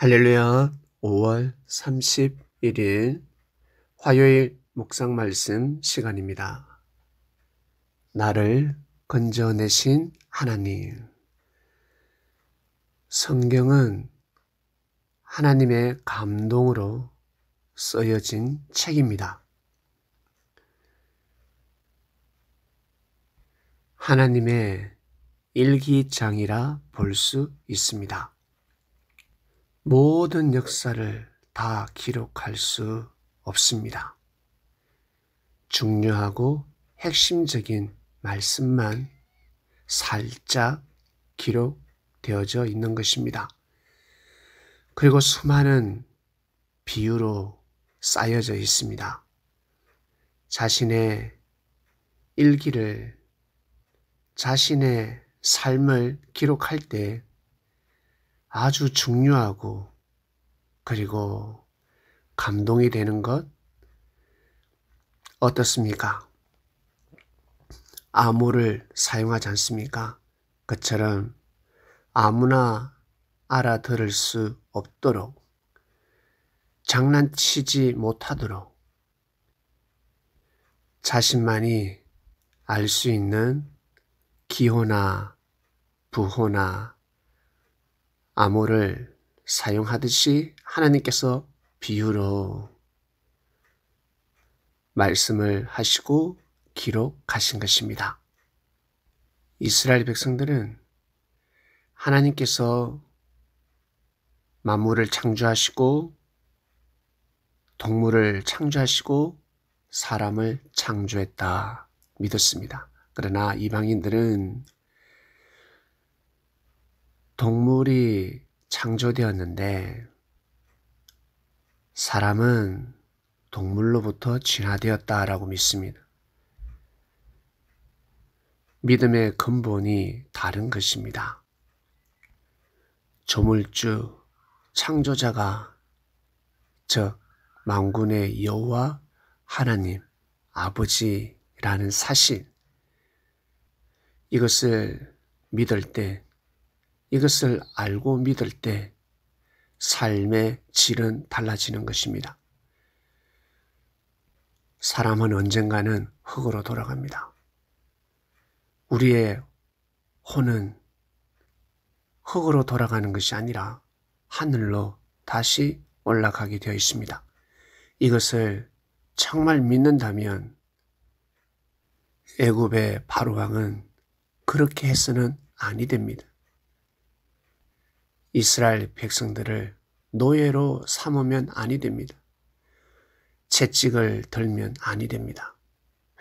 할렐루야 5월 31일 화요일 묵상 말씀 시간입니다. 나를 건져내신 하나님. 성경은 하나님의 감동으로 쓰여진 책입니다. 하나님의 일기장이라 볼 수 있습니다. 모든 역사를 다 기록할 수 없습니다. 중요하고 핵심적인 말씀만 살짝 기록되어져 있는 것입니다. 그리고 수많은 비유로 쌓여져 있습니다. 자신의 일기를 자신의 삶을 기록할 때 아주 중요하고 그리고 감동이 되는 것 어떻습니까? 아무를 사용하지 않습니까? 그처럼 아무나 알아들을 수 없도록 장난치지 못하도록 자신만이 알 수 있는 기호나 부호나 암호를 사용하듯이 하나님께서 비유로 말씀을 하시고 기록하신 것입니다. 이스라엘 백성들은 하나님께서 만물을 창조하시고 동물을 창조하시고 사람을 창조했다 믿었습니다. 그러나 이방인들은 동물이 창조되었는데 사람은 동물로부터 진화되었다라고 믿습니다. 믿음의 근본이 다른 것입니다. 조물주 창조자가 즉 망군의 여호와 하나님 아버지라는 사실 이것을 믿을 때 이것을 알고 믿을 때 삶의 질은 달라지는 것입니다. 사람은 언젠가는 흙으로 돌아갑니다. 우리의 혼은 흙으로 돌아가는 것이 아니라 하늘로 다시 올라가게 되어 있습니다. 이것을 정말 믿는다면 애굽의 바로왕은 그렇게 해서는 아니 됩니다. 이스라엘 백성들을 노예로 삼으면 아니 됩니다. 채찍을 들면 아니 됩니다.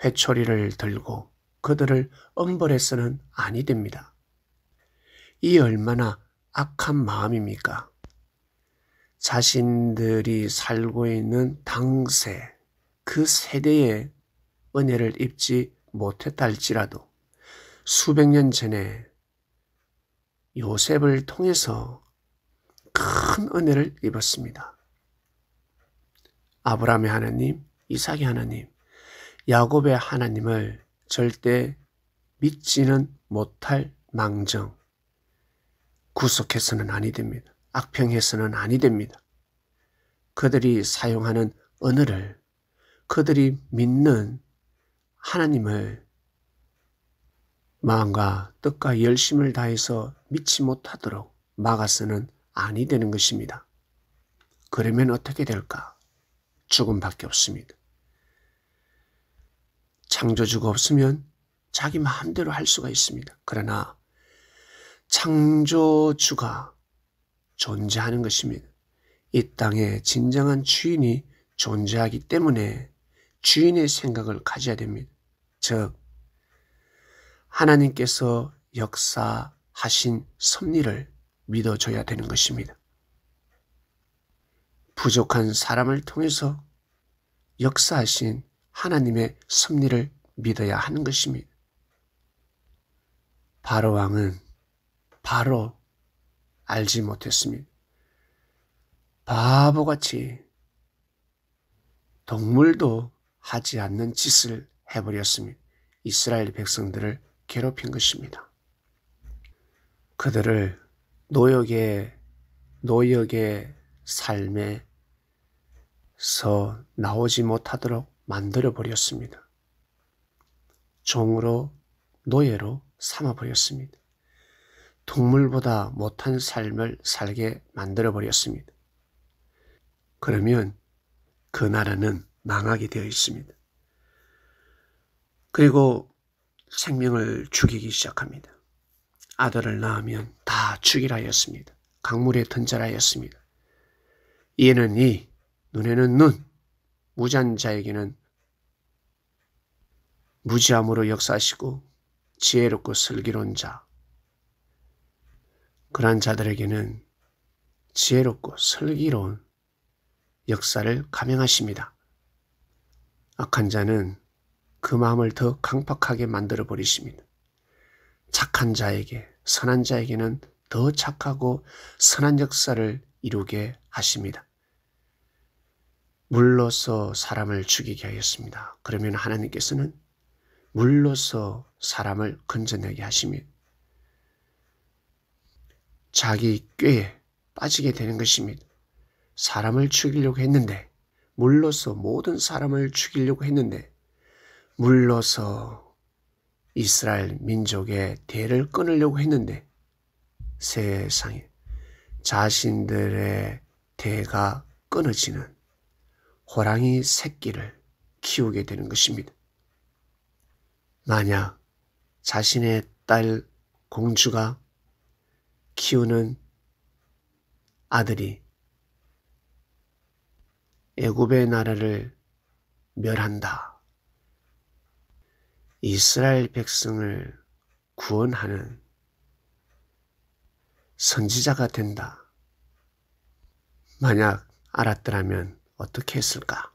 회초리를 들고 그들을 엄벌해서는 아니 됩니다. 이 얼마나 악한 마음입니까? 자신들이 살고 있는 당세, 그 세대의 은혜를 입지 못했다할지라도 수백 년 전에 요셉을 통해서 큰 은혜를 입었습니다. 아브라함의 하나님, 이삭의 하나님, 야곱의 하나님을 절대 믿지는 못할 망정. 구속해서는 아니 됩니다. 악평해서는 아니 됩니다. 그들이 사용하는 언어를, 그들이 믿는 하나님을 마음과 뜻과 열심을 다해서 믿지 못하도록 막아서는 아니 되는 것입니다. 그러면 어떻게 될까? 죽음밖에 없습니다. 창조주가 없으면 자기 마음대로 할 수가 있습니다. 그러나 창조주가 존재하는 것입니다. 이 땅에 진정한 주인이 존재하기 때문에 주인의 생각을 가져야 됩니다. 즉 하나님께서 역사하신 섭리를 믿어줘야 되는 것입니다. 부족한 사람을 통해서 역사하신 하나님의 섭리를 믿어야 하는 것입니다. 바로 왕은 바로 알지 못했습니다. 바보같이 동물도 하지 않는 짓을 해버렸습니다. 이스라엘 백성들을 괴롭힌 것입니다. 그들을 노역의 노역의 삶에서 나오지 못하도록 만들어 버렸습니다. 종으로 노예로 삼아 버렸습니다. 동물보다 못한 삶을 살게 만들어 버렸습니다. 그러면 그 나라는 망하게 되어 있습니다. 그리고 생명을 죽이기 시작합니다. 아들을 낳으면 다 죽이라 였습니다. 강물에 던져라 였습니다. 이에는 이, 눈에는 눈, 무잔자에게는 무지함으로 역사하시고 지혜롭고 슬기로운 자. 그러한 자들에게는 지혜롭고 슬기로운 역사를 감행하십니다. 악한 자는 그 마음을 더 강팍하게 만들어 버리십니다. 착한 자에게 선한 자에게는 더 착하고 선한 역사를 이루게 하십니다. 물로서 사람을 죽이게 하였습니다. 그러면 하나님께서는 물로서 사람을 건져내게 하시며 자기 꾀에 빠지게 되는 것입니다. 사람을 죽이려고 했는데 물로서 모든 사람을 죽이려고 했는데 물러서 이스라엘 민족의 대를 끊으려고 했는데 세상에 자신들의 대가 끊어지는 호랑이 새끼를 키우게 되는 것입니다. 만약 자신의 딸 공주가 키우는 아들이 애굽의 나라를 멸한다. 이스라엘 백성을 구원하는 선지자가 된다. 만약 알았더라면 어떻게 했을까?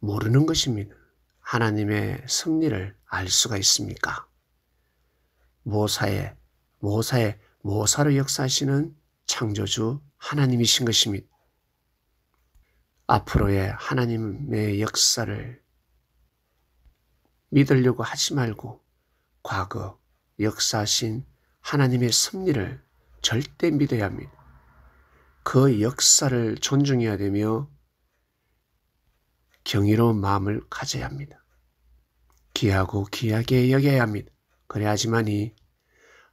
모르는 것입니다. 하나님의 승리를알 수가 있습니까? 모사의 모사의 모사로 역사하시는 창조주 하나님이신 것입니다. 앞으로의 하나님의 역사를 믿으려고 하지 말고 과거 역사하신 하나님의 섭리를 절대 믿어야 합니다. 그 역사를 존중해야 되며 경이로운 마음을 가져야 합니다. 귀하고 귀하게 여겨야 합니다. 그래야지만이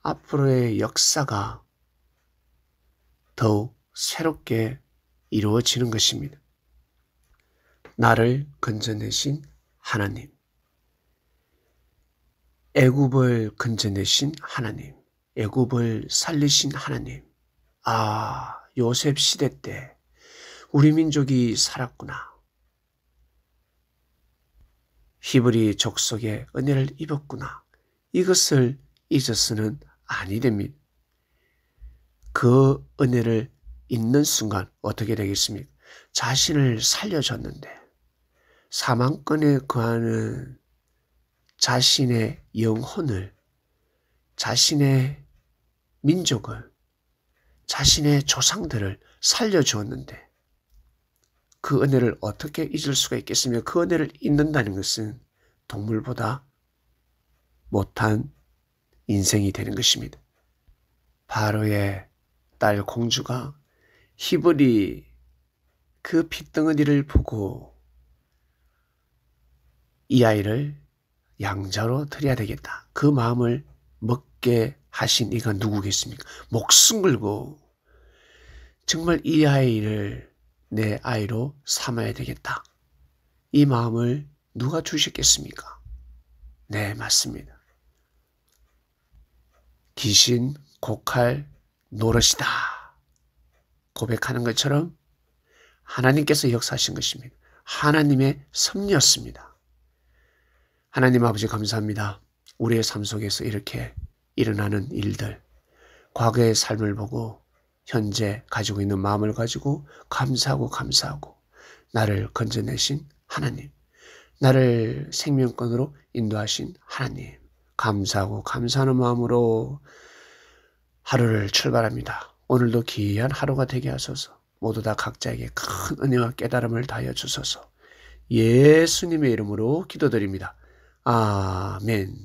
앞으로의 역사가 더욱 새롭게 이루어지는 것입니다. 나를 건져내신 하나님. 애굽을 건져내신 하나님, 애굽을 살리신 하나님. 아, 요셉 시대 때 우리 민족이 살았구나. 히브리 족속의 은혜를 입었구나. 이것을 잊어서는 아니 됩니다. 그 은혜를 잊는 순간 어떻게 되겠습니까? 자신을 살려줬는데 사망권에 거하는 자신의 영혼을, 자신의 민족을, 자신의 조상들을 살려주었는데 그 은혜를 어떻게 잊을 수가 있겠으며 그 은혜를 잊는다는 것은 동물보다 못한 인생이 되는 것입니다. 바로의 딸 공주가 히브리 그핏덩어리를 보고 이 아이를 양자로 드려야 되겠다. 그 마음을 먹게 하신 이가 누구겠습니까? 목숨 걸고 정말 이 아이를 내 아이로 삼아야 되겠다. 이 마음을 누가 주셨겠습니까? 네, 맞습니다. 귀신 곡할 노릇이다. 고백하는 것처럼 하나님께서 역사하신 것입니다. 하나님의 섭리였습니다. 하나님 아버지 감사합니다. 우리의 삶 속에서 이렇게 일어나는 일들, 과거의 삶을 보고 현재 가지고 있는 마음을 가지고 감사하고 감사하고 나를 건져내신 하나님, 나를 생명권으로 인도하신 하나님, 감사하고 감사하는 마음으로 하루를 출발합니다. 오늘도 기이한 하루가 되게 하소서. 모두 다 각자에게 큰 은혜와 깨달음을 다여 주소서. 예수님의 이름으로 기도드립니다. 아멘.